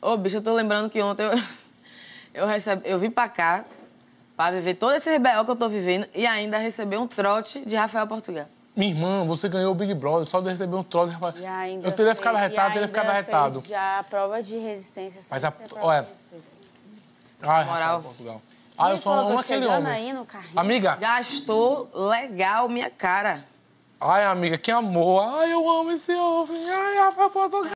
Ô, oh, bicho, eu tô lembrando que ontem eu, eu, recebi, eu vim pra cá pra viver todo esse rebel que eu tô vivendo e ainda receber um trote de Rafael Portugal. Minha irmã, você ganhou o Big Brother só de receber um trote de Rafael. E ainda eu teria fez, ficado arretado, teria ficado arretado. Já a prova de resistência. Mas a, olha. Ai, moral. Rafael Portugal. Ah, eu sou uma aquele homem. Aí no carrinho. Amiga. Gastou legal minha cara. Ai, amiga, que amor. Ai, eu amo esse homem. Ai, Rafael Portugal.